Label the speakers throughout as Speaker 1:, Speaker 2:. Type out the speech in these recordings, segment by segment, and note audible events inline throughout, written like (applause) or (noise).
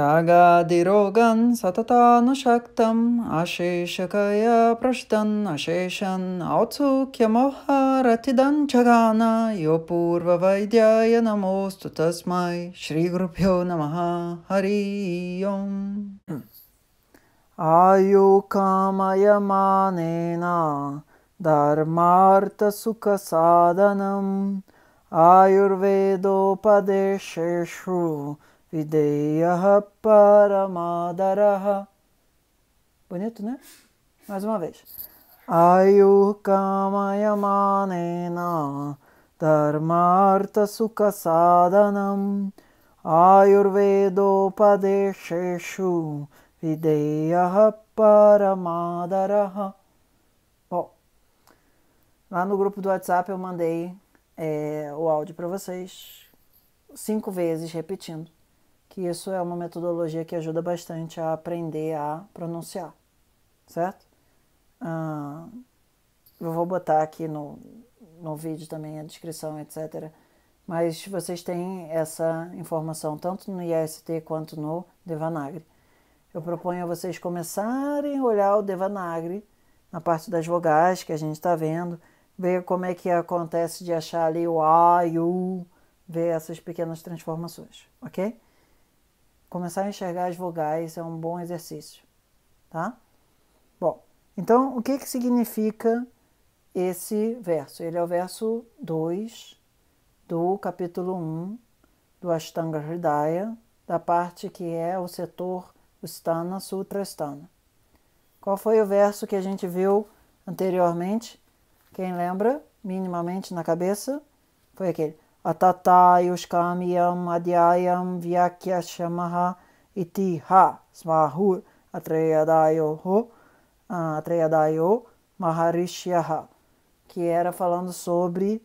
Speaker 1: रागादिरोगन् सततानुशक्तम् न अशेषकया पृष्टन् अशेषन् औत्सुक्यमोहारथिदं जगान यो पूर्ववैद्याय नमोऽस्तु तस्मै श्रीगुरुभ्यो नमः ओम् आयुकामयमानेना धर्मार्थसुखसाधनम् आयुर्वेदोपदेशेषु Videyaha Paramadaraha. Bonito, né? Mais uma vez. Ayurkamayamana Dharmartha Sukhasadanam Ayurvedopadesheshu Videyaha Paramadaraha. Bom, lá no grupo do WhatsApp eu mandei é, o áudio para vocês cinco vezes repetindo que isso é uma metodologia que ajuda bastante a aprender a pronunciar, certo? Ah, eu vou botar aqui no, no vídeo também a descrição, etc. Mas vocês têm essa informação tanto no IST quanto no Devanagre. Eu proponho a vocês começarem a olhar o Devanagre na parte das vogais que a gente está vendo, ver como é que acontece de achar ali o A e o, ver essas pequenas transformações, ok? começar a enxergar as vogais é um bom exercício, tá? Bom, então o que, que significa esse verso? Ele é o verso 2 do capítulo 1 do Ashtanga Hridaya, da parte que é o setor Ustana Sutra Stana. Qual foi o verso que a gente viu anteriormente? Quem lembra, minimamente na cabeça, foi aquele. Atatayushkamyam adhyayam vyakyashamaha iti ha smahur atreyadayo ho ah, atreyadayo maharishyaha que era falando sobre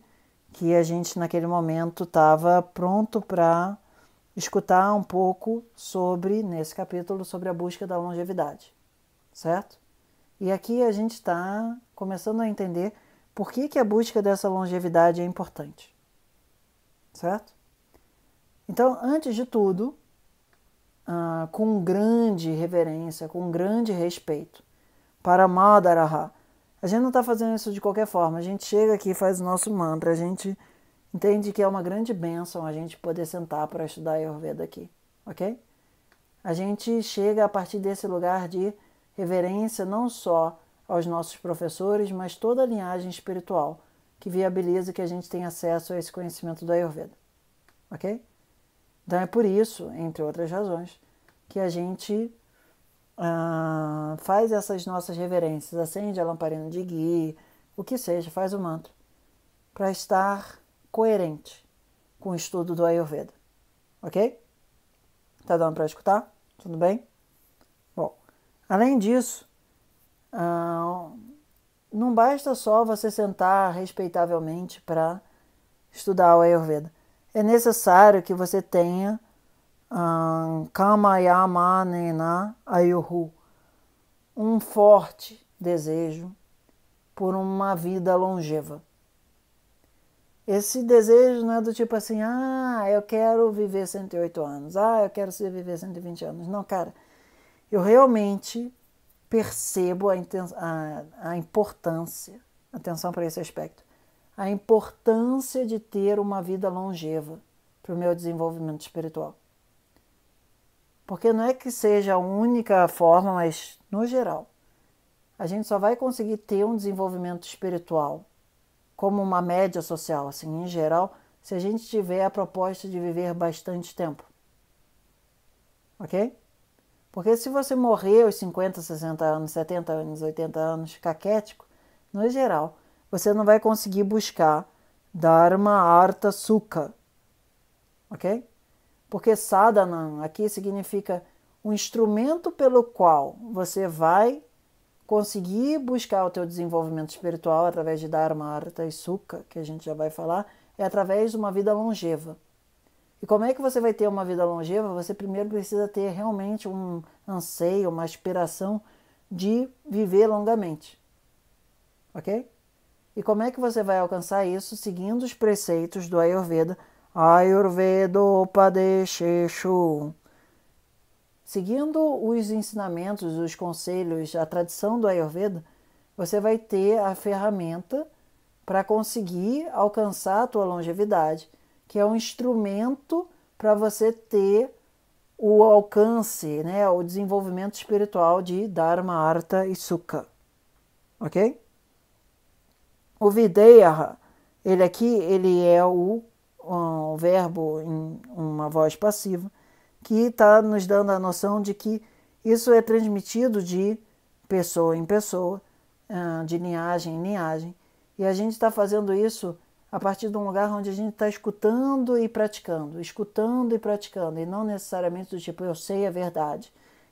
Speaker 1: que a gente naquele momento estava pronto para escutar um pouco sobre, nesse capítulo, sobre a busca da longevidade, certo? E aqui a gente está começando a entender por que, que a busca dessa longevidade é importante certo? Então, antes de tudo, ah, com grande reverência, com grande respeito, para Madharaha, a gente não está fazendo isso de qualquer forma. A gente chega aqui, faz o nosso mantra, a gente entende que é uma grande bênção a gente poder sentar para estudar Ayurveda aqui, ok? A gente chega a partir desse lugar de reverência não só aos nossos professores, mas toda a linhagem espiritual que viabiliza que a gente tenha acesso a esse conhecimento do Ayurveda. Ok? Então é por isso, entre outras razões, que a gente ah, faz essas nossas reverências, acende a lamparina de guia, o que seja, faz o mantra, para estar coerente com o estudo do Ayurveda. Ok? Tá dando para escutar? Tudo bem? Bom, além disso, ah, não basta só você sentar respeitavelmente para estudar o Ayurveda. É necessário que você tenha um, Kamayamanena Ayurhu, um forte desejo por uma vida longeva. Esse desejo não é do tipo assim, ah, eu quero viver 108 anos, ah, eu quero viver 120 anos. Não, cara, eu realmente percebo a, a, a importância, atenção para esse aspecto, a importância de ter uma vida longeva para o meu desenvolvimento espiritual. Porque não é que seja a única forma, mas no geral, a gente só vai conseguir ter um desenvolvimento espiritual como uma média social, assim, em geral, se a gente tiver a proposta de viver bastante tempo. Ok? Porque se você morrer aos 50, 60 anos, 70 anos, 80 anos, caquético, no geral, você não vai conseguir buscar Dharma Arta Sukha, ok? Porque sadhana aqui significa um instrumento pelo qual você vai conseguir buscar o teu desenvolvimento espiritual através de Dharma, Arta e Sukha, que a gente já vai falar, é através de uma vida longeva. E como é que você vai ter uma vida longeva? Você primeiro precisa ter realmente um anseio, uma aspiração de viver longamente. Ok? E como é que você vai alcançar isso seguindo os preceitos do Ayurveda? Ayurveda Padesheshu. Seguindo os ensinamentos, os conselhos, a tradição do Ayurveda, você vai ter a ferramenta para conseguir alcançar a tua longevidade que é um instrumento para você ter o alcance, né, o desenvolvimento espiritual de Dharma, Artha e Sukha. Ok? O Videha, ele aqui, ele é o verbo em uma voz passiva, que está nos dando a noção de que isso é transmitido de pessoa em pessoa, ah, de linhagem em linhagem, e a gente está fazendo isso a partir de um lugar onde a gente está escutando e praticando, escutando e praticando, e não necessariamente do tipo eu sei a verdade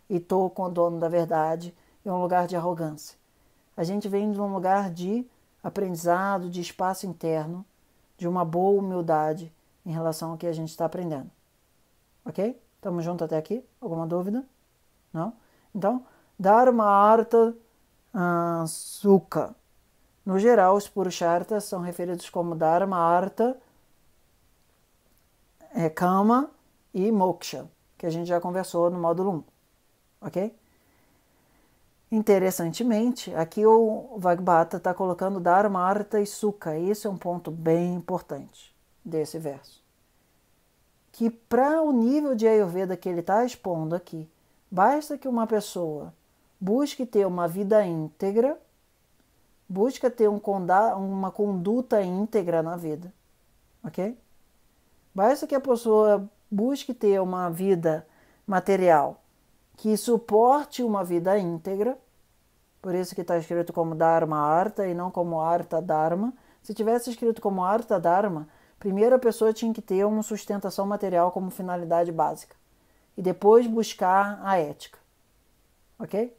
Speaker 1: e estou com o dono da verdade, é um lugar de arrogância. A gente vem de um lugar de aprendizado, de espaço interno, de uma boa humildade em relação ao que a gente está aprendendo. Ok? Estamos juntos até aqui? Alguma dúvida? Não? Então, Dharma Artha uh, ah, Sukha. No geral, os Purusharthas são referidos como Dharma, Artha, é, Kama e Moksha, que a gente já conversou no módulo 1, ok? Interessantemente, aqui o Vagbata está colocando Dharma, Artha e Sukha. Isso é um ponto bem importante desse verso. Que para o nível de Ayurveda que ele está expondo aqui, basta que uma pessoa busque ter uma vida íntegra Busca ter um uma conduta íntegra na vida, ok? Basta que a pessoa busque ter uma vida material que suporte uma vida íntegra, por isso que está escrito como Dharma Arta e não como Arta Dharma. Se tivesse escrito como Arta Dharma, primeiro a pessoa tinha que ter uma sustentação material como finalidade básica e depois buscar a ética, ok?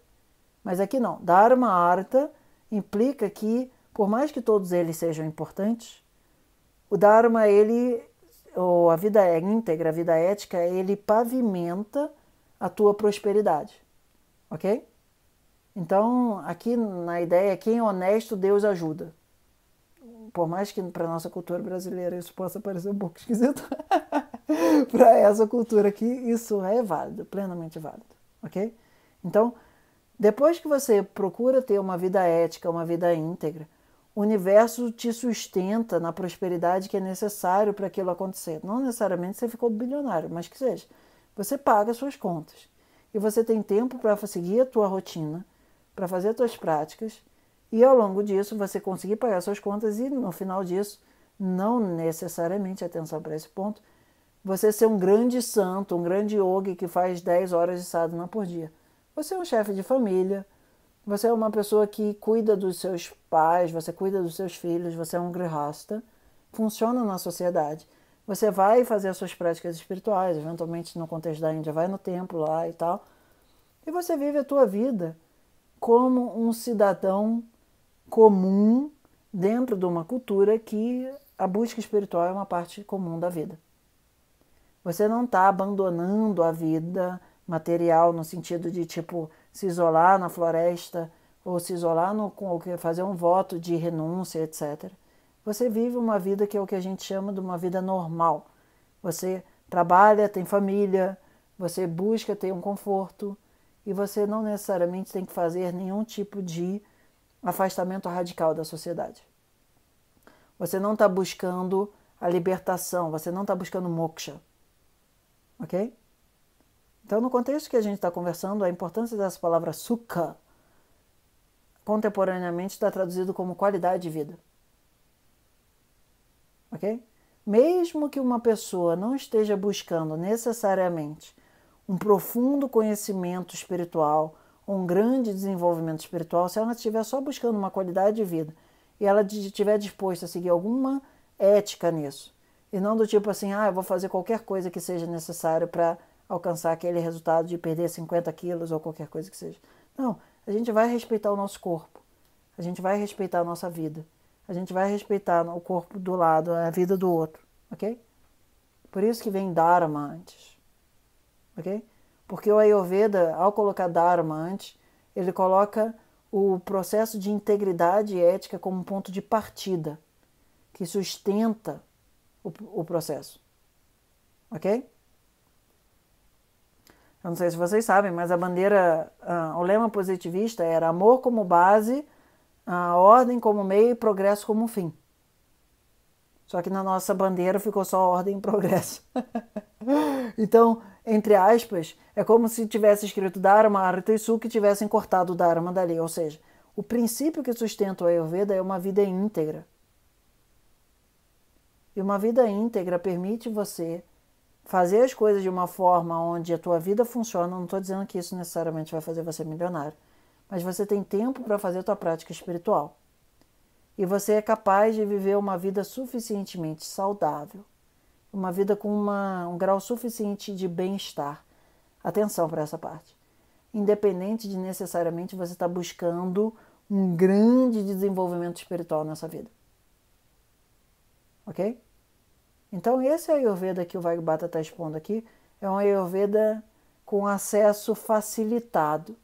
Speaker 1: Mas aqui não, Dharma Arta implica que, por mais que todos eles sejam importantes, o Dharma, ele, ou a vida é íntegra, a vida é ética, ele pavimenta a tua prosperidade, ok? Então, aqui na ideia, quem é honesto, Deus ajuda. Por mais que para nossa cultura brasileira isso possa parecer um pouco (laughs) esquisito, para essa cultura aqui, isso é válido, plenamente válido, ok? Então, depois que você procura ter uma vida ética, uma vida íntegra, o universo te sustenta na prosperidade que é necessário para aquilo acontecer. Não necessariamente você ficou bilionário, mas que seja. Você paga suas contas e você tem tempo para seguir a tua rotina, para fazer as tuas práticas e ao longo disso você conseguir pagar suas contas e no final disso, não necessariamente atenção para esse ponto, você ser um grande santo, um grande yogi que faz 10 horas de sadhana por dia. Você é um chefe de família, você é uma pessoa que cuida dos seus pais, você cuida dos seus filhos, você é um grihasta, funciona na sociedade. Você vai fazer as suas práticas espirituais, eventualmente no contexto da Índia, vai no templo lá e tal. E você vive a tua vida como um cidadão comum dentro de uma cultura que a busca espiritual é uma parte comum da vida. Você não está abandonando a vida material no sentido de tipo se isolar na floresta ou se isolar no com fazer um voto de renúncia, etc. Você vive uma vida que é o que a gente chama de uma vida normal. Você trabalha, tem família, você busca ter um conforto e você não necessariamente tem que fazer nenhum tipo de afastamento radical da sociedade. Você não está buscando a libertação, você não está buscando moksha. Ok? Então, no contexto que a gente está conversando, a importância dessa palavra sukha contemporaneamente está traduzido como qualidade de vida. Ok? Mesmo que uma pessoa não esteja buscando necessariamente um profundo conhecimento espiritual, um grande desenvolvimento espiritual, se ela estiver só buscando uma qualidade de vida e ela estiver disposta a seguir alguma ética nisso, e não do tipo assim, ah, eu vou fazer qualquer coisa que seja necessário para alcançar aquele resultado de perder 50 quilos ou qualquer coisa que seja. Não, a gente vai respeitar o nosso corpo, a gente vai respeitar a nossa vida, a gente vai respeitar o corpo do lado, a vida do outro, ok? Por isso que vem Dharma antes, ok? Porque o Ayurveda, ao colocar Dharma antes, ele coloca o processo de integridade ética como ponto de partida que sustenta o, o processo, ok? Eu não sei se vocês sabem, mas a bandeira, uh, o lema positivista era amor como base, a ordem como meio e progresso como fim. Só que na nossa bandeira ficou só ordem e progresso. (laughs) então, entre aspas, é como se tivesse escrito Dharma, Arita e Suki tivessem cortado o Dharma dali. Ou seja, o princípio que sustenta o Ayurveda é uma vida íntegra. E uma vida íntegra permite você fazer as coisas de uma forma onde a tua vida funciona, não estou dizendo que isso necessariamente vai fazer você milionário, mas você tem tempo para fazer a tua prática espiritual. E você é capaz de viver uma vida suficientemente saudável, uma vida com uma, um grau suficiente de bem-estar. Atenção para essa parte. Independente de necessariamente você estar tá buscando um grande desenvolvimento espiritual nessa vida. Ok? Então, esse Ayurveda que o Vagbata está expondo aqui é um Ayurveda com acesso facilitado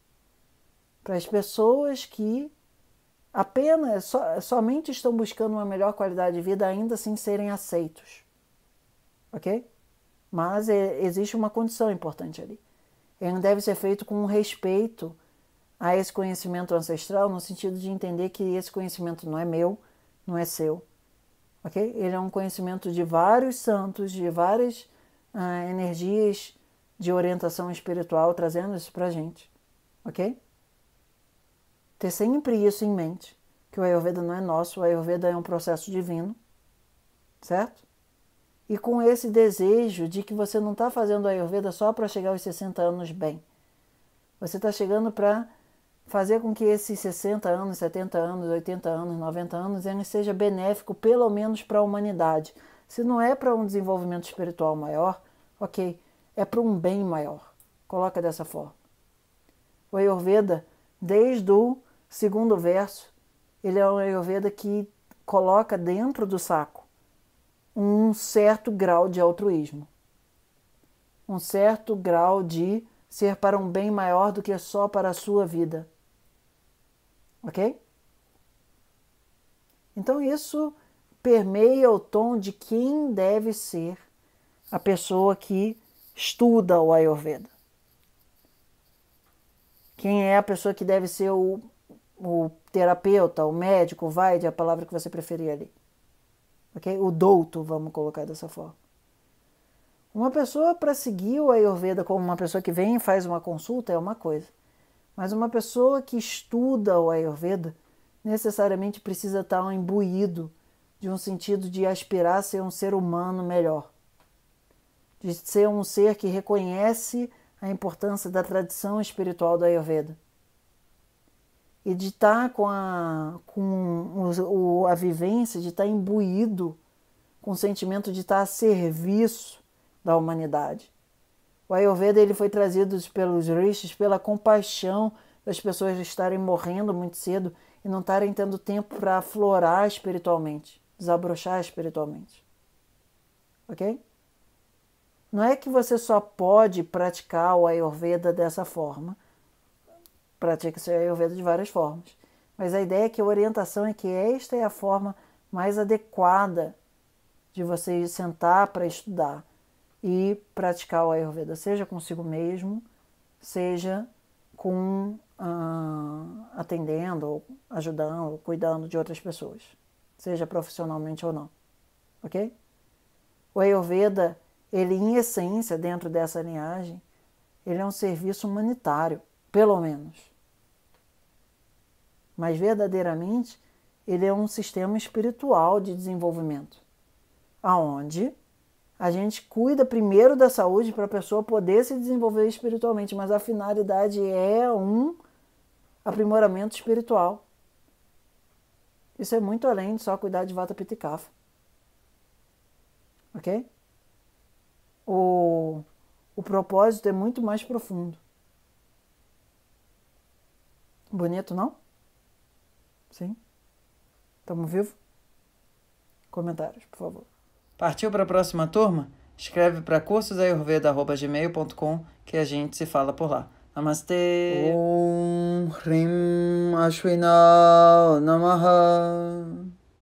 Speaker 1: para as pessoas que apenas, so, somente estão buscando uma melhor qualidade de vida, ainda assim serem aceitos. Ok? Mas é, existe uma condição importante ali. Ele é, deve ser feito com respeito a esse conhecimento ancestral, no sentido de entender que esse conhecimento não é meu, não é seu ok? Ele é um conhecimento de vários santos, de várias uh, energias de orientação espiritual trazendo isso para gente, ok? Ter sempre isso em mente, que o Ayurveda não é nosso, o Ayurveda é um processo divino, certo? E com esse desejo de que você não está fazendo Ayurveda só para chegar aos 60 anos bem. Você está chegando para fazer com que esses 60 anos, 70 anos, 80 anos, 90 anos, ele seja benéfico pelo menos para a humanidade. Se não é para um desenvolvimento espiritual maior, ok, é para um bem maior. Coloca dessa forma. O Ayurveda, desde o segundo verso, ele é um Ayurveda que coloca dentro do saco um certo grau de altruísmo, um certo grau de ser para um bem maior do que só para a sua vida. Ok? Então isso permeia o tom de quem deve ser a pessoa que estuda o Ayurveda. Quem é a pessoa que deve ser o, o terapeuta, o médico, o de a palavra que você preferir ali. ok? O douto, vamos colocar dessa forma. Uma pessoa para seguir o Ayurveda como uma pessoa que vem e faz uma consulta é uma coisa, mas uma pessoa que estuda o Ayurveda necessariamente precisa estar imbuído de um sentido de aspirar a ser um ser humano melhor, de ser um ser que reconhece a importância da tradição espiritual do Ayurveda e de estar com a, com o, a vivência, de estar imbuído com o sentimento de estar a serviço da humanidade. O Ayurveda ele foi trazido pelos rishis pela compaixão das pessoas estarem morrendo muito cedo e não estarem tendo tempo para aflorar espiritualmente, desabrochar espiritualmente. Ok? Não é que você só pode praticar o Ayurveda dessa forma. pratica seu o Ayurveda de várias formas. Mas a ideia é que a orientação é que esta é a forma mais adequada de você sentar para estudar e praticar o Ayurveda, seja consigo mesmo, seja com uh, atendendo, ou ajudando, ou cuidando de outras pessoas, seja profissionalmente ou não, ok? O Ayurveda, ele em essência, dentro dessa linhagem, ele é um serviço humanitário, pelo menos. Mas verdadeiramente, ele é um sistema espiritual de desenvolvimento, aonde a gente cuida primeiro da saúde para a pessoa poder se desenvolver espiritualmente, mas a finalidade é um aprimoramento espiritual. Isso é muito além de só cuidar de Vata Pitta e Ok? O, o propósito é muito mais profundo. Bonito, não? Sim? Estamos vivos? Comentários, por favor. Partiu para a próxima turma? Escreve para cursosayurveda.gmail.com que a gente se fala por lá. Namastê! Om Rim Ashwina Namaha